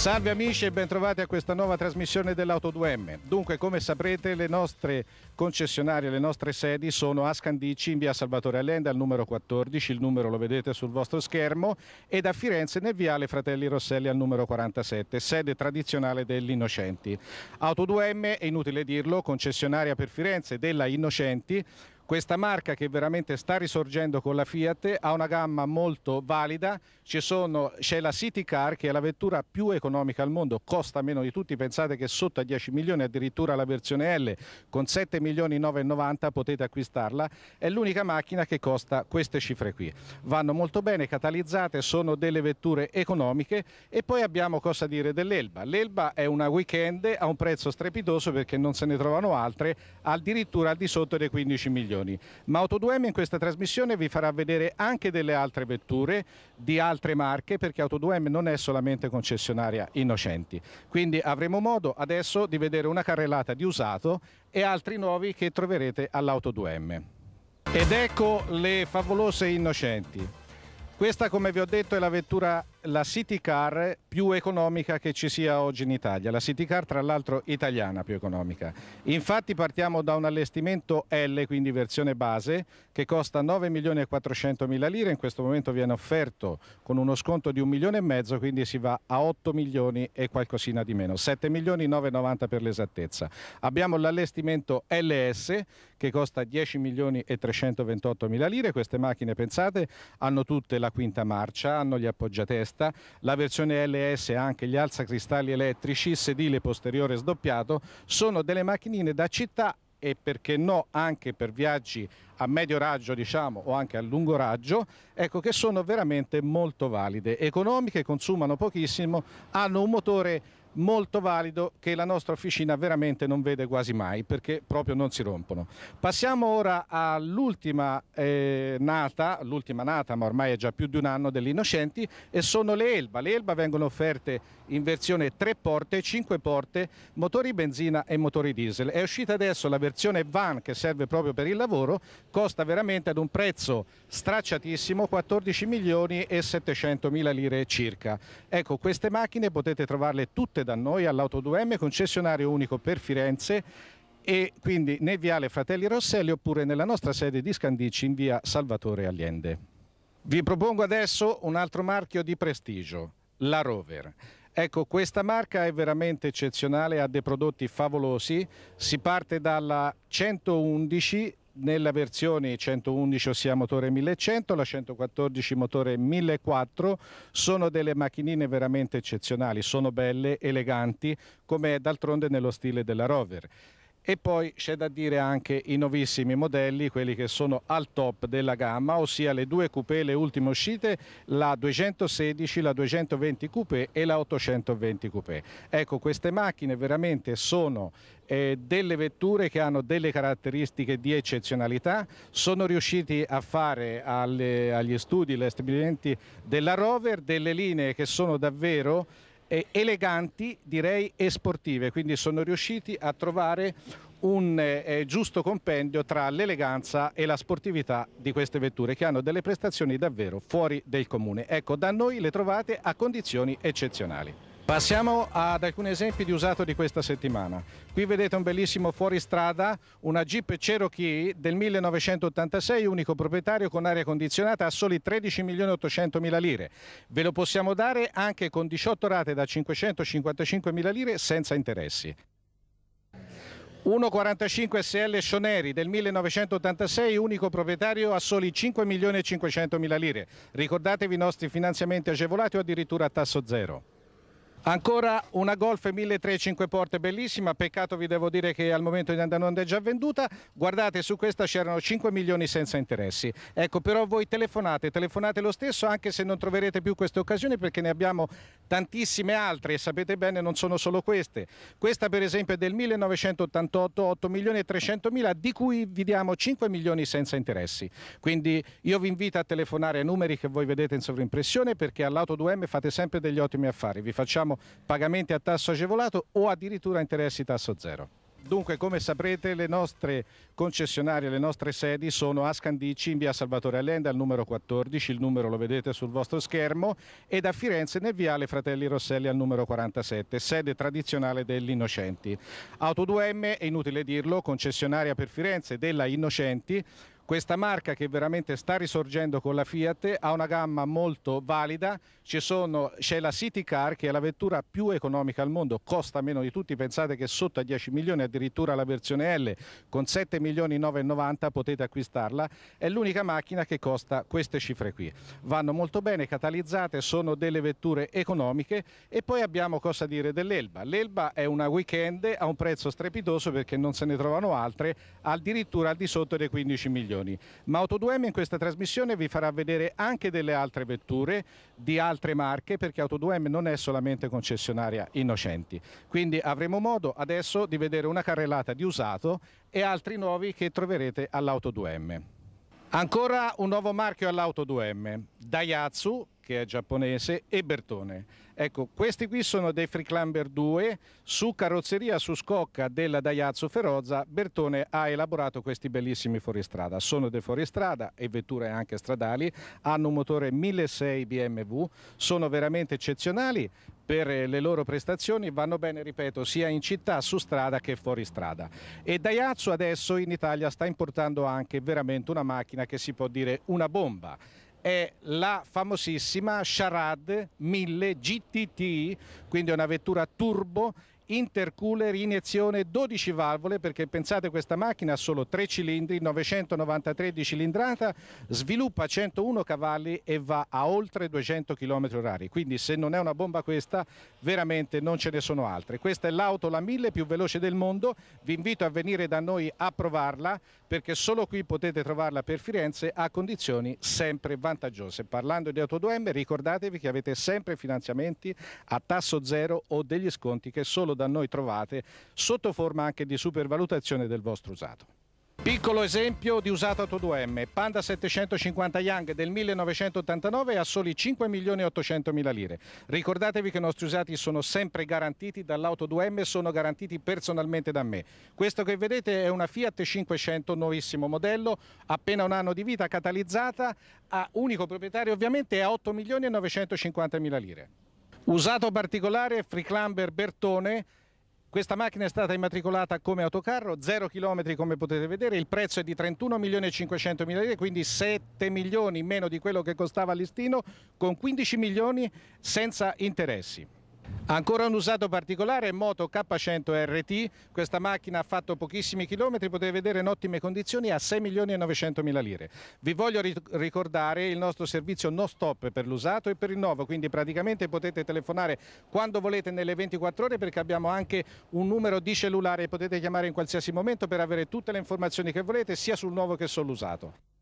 Salve amici e bentrovati a questa nuova trasmissione dell'Auto2M. Dunque, come saprete, le nostre concessionarie, le nostre sedi sono a Scandicci in via Salvatore Allende al numero 14, il numero lo vedete sul vostro schermo, ed a Firenze nel viale Fratelli Rosselli al numero 47, sede tradizionale degli Auto2M, è inutile dirlo, concessionaria per Firenze della Innocenti, questa marca che veramente sta risorgendo con la Fiat ha una gamma molto valida, c'è la City Car che è la vettura più economica al mondo, costa meno di tutti, pensate che sotto a 10 milioni addirittura la versione L, con 7 milioni 9,90 potete acquistarla, è l'unica macchina che costa queste cifre qui. Vanno molto bene, catalizzate, sono delle vetture economiche e poi abbiamo cosa dire dell'Elba. L'Elba è una weekend a un prezzo strepitoso perché non se ne trovano altre, addirittura al di sotto dei 15 milioni trasmissioni, ma Auto2M in questa trasmissione vi farà vedere anche delle altre vetture di altre marche perché Auto2M non è solamente concessionaria Innocenti, quindi avremo modo adesso di vedere una carrellata di usato e altri nuovi che troverete all'Auto2M. Ed ecco le favolose Innocenti. Questa come vi ho detto è la vettura la city car più economica che ci sia oggi in Italia, la city car tra l'altro italiana più economica. Infatti partiamo da un allestimento L, quindi versione base, che costa 9 milioni e 400 mila lire, in questo momento viene offerto con uno sconto di un milione e mezzo, quindi si va a 8 milioni e qualcosina di meno, 7 milioni 9,90 per l'esattezza. Abbiamo l'allestimento LS che costa 10 milioni e 328 mila lire, queste macchine pensate hanno tutte la quinta marcia, hanno gli appoggiatesti testa, la versione LS ha anche gli alzacristalli elettrici, sedile posteriore sdoppiato, sono delle macchinine da città e perché no anche per viaggi a medio raggio diciamo o anche a lungo raggio ecco che sono veramente molto valide economiche consumano pochissimo hanno un motore molto valido che la nostra officina veramente non vede quasi mai perché proprio non si rompono. Passiamo ora all'ultima eh, nata, l'ultima nata ma ormai è già più di un anno degli e sono le Elba. Le Elba vengono offerte in versione 3 porte, 5 porte, motori benzina e motori diesel. È uscita adesso la versione van che serve proprio per il lavoro, costa veramente ad un prezzo stracciatissimo 14 milioni e 700 mila lire circa. Ecco, queste macchine potete trovarle tutte parte da noi all'Auto 2M, concessionario unico per Firenze e quindi nel viale Fratelli Rosselli oppure nella nostra sede di Scandici in via Salvatore Allende. Vi propongo adesso un altro marchio di prestigio, la Rover. Ecco, questa marca è veramente eccezionale, ha dei prodotti favolosi, si parte dalla 111 nella versione 111 ossia motore 1100, la 114 motore 1004 sono delle macchinine veramente eccezionali, sono belle, eleganti come d'altronde nello stile della Rover e poi c'è da dire anche i nuovissimi modelli, quelli che sono al top della gamma, ossia le due coupé, le ultime uscite, la 216, la 220 coupé e la 820 coupé. Ecco, queste macchine veramente sono eh, delle vetture che hanno delle caratteristiche di eccezionalità, sono riusciti a fare alle, agli studi, agli stabilimenti della Rover, delle linee che sono davvero eh, eleganti, direi, e sportive. Quindi sono riusciti a trovare un eh, giusto compendio tra l'eleganza e la sportività di queste vetture che hanno delle prestazioni davvero fuori del comune. Ecco, da noi le trovate a condizioni eccezionali. Passiamo ad alcuni esempi di usato di questa settimana. Qui vedete un bellissimo fuoristrada, una Jeep Cherokee del 1986, unico proprietario con aria condizionata a soli 13.800.000 lire. Ve lo possiamo dare anche con 18 rate da 555.000 lire senza interessi. 1,45 SL Soneri del 1986, unico proprietario a soli 5.500.000 lire. Ricordatevi i nostri finanziamenti agevolati o addirittura a tasso zero. Ancora una Golf 1305 porte bellissima, peccato vi devo dire che al momento di andare è già venduta, guardate su questa c'erano 5 milioni senza interessi, ecco però voi telefonate, telefonate lo stesso anche se non troverete più queste occasioni perché ne abbiamo tantissime altre e sapete bene non sono solo queste, questa per esempio è del 1988 8 milioni e 300 mila di cui vi diamo 5 milioni senza interessi, quindi io vi invito a telefonare ai numeri che voi vedete in sovrimpressione perché all'Auto 2M fate sempre degli ottimi affari, vi facciamo abbiamo pagamenti a tasso agevolato o addirittura interessi tasso zero. Dunque, come saprete, le nostre concessionarie, le nostre sedi sono a Scandici in via Salvatore Allende, al numero 14, il numero lo vedete sul vostro schermo, ed a Firenze nel viale Fratelli Rosselli al numero 47, sede tradizionale degli Innocenti. Auto2M, è inutile dirlo, concessionaria per Firenze della Innocenti, questa marca che veramente sta risorgendo con la Fiat ha una gamma molto valida, c'è la City Car che è la vettura più economica al mondo, costa meno di tutti, pensate che sotto a 10 milioni addirittura la versione L, con 7 milioni 9,90 potete acquistarla, è l'unica macchina che costa queste cifre qui. Vanno molto bene, catalizzate, sono delle vetture economiche e poi abbiamo cosa dire dell'Elba. L'Elba è una weekend a un prezzo strepitoso perché non se ne trovano altre, addirittura al di sotto dei 15 milioni trasmissioni, ma Auto2M in questa trasmissione vi farà vedere anche delle altre vetture di altre marche perché Auto2M non è solamente concessionaria Innocenti, quindi avremo modo adesso di vedere una carrellata di usato e altri nuovi che troverete all'Auto 2M. Ancora un nuovo marchio all'Auto 2M, Daihatsu che è giapponese, e Bertone. Ecco, questi qui sono dei Freeclamber 2, su carrozzeria su scocca della Daihatsu Ferozza, Bertone ha elaborato questi bellissimi fuoristrada. Sono dei fuoristrada e vetture anche stradali, hanno un motore 1600 BMW, sono veramente eccezionali per eh, le loro prestazioni vanno bene, ripeto, sia in città, su strada che fuori strada. E Daihatsu adesso in Italia sta importando anche veramente una macchina che si può dire una bomba è la famosissima Charade 1000 GTT, quindi una vettura turbo intercooler iniezione 12 valvole perché pensate questa macchina ha solo 3 cilindri 993 di cilindrata sviluppa 101 cavalli e va a oltre 200 km h quindi se non è una bomba questa veramente non ce ne sono altre questa è l'auto la 1000 più veloce del mondo vi invito a venire da noi a provarla perché solo qui potete trovarla per Firenze a condizioni sempre vantaggiose parlando di Auto 2M ricordatevi che avete sempre finanziamenti a tasso zero o degli sconti che solo da da noi trovate sotto forma anche di supervalutazione del vostro usato. Piccolo esempio di usato Auto 2M, Panda 750 Young del 1989 a soli 5 milioni e 800 mila lire. Ricordatevi che i nostri usati sono sempre garantiti dall'Auto 2M e sono garantiti personalmente da me. Questo che vedete è una Fiat 500 nuovissimo modello, appena un anno di vita, catalizzata, a unico proprietario ovviamente a 8 milioni e 950 mila lire. Usato particolare Freeclamber Bertone, questa macchina è stata immatricolata come autocarro, 0 km come potete vedere, il prezzo è di 31.500.000 lire, quindi 7 milioni meno di quello che costava listino, con 15 milioni senza interessi. Ancora un usato particolare Moto K100 RT, questa macchina ha fatto pochissimi chilometri, potete vedere in ottime condizioni a 6 milioni e 900 mila lire. Vi voglio ricordare il nostro servizio no stop per l'usato e per il nuovo, quindi praticamente potete telefonare quando volete nelle 24 ore perché abbiamo anche un numero di cellulare che potete chiamare in qualsiasi momento per avere tutte le informazioni che volete sia sul nuovo che sull'usato.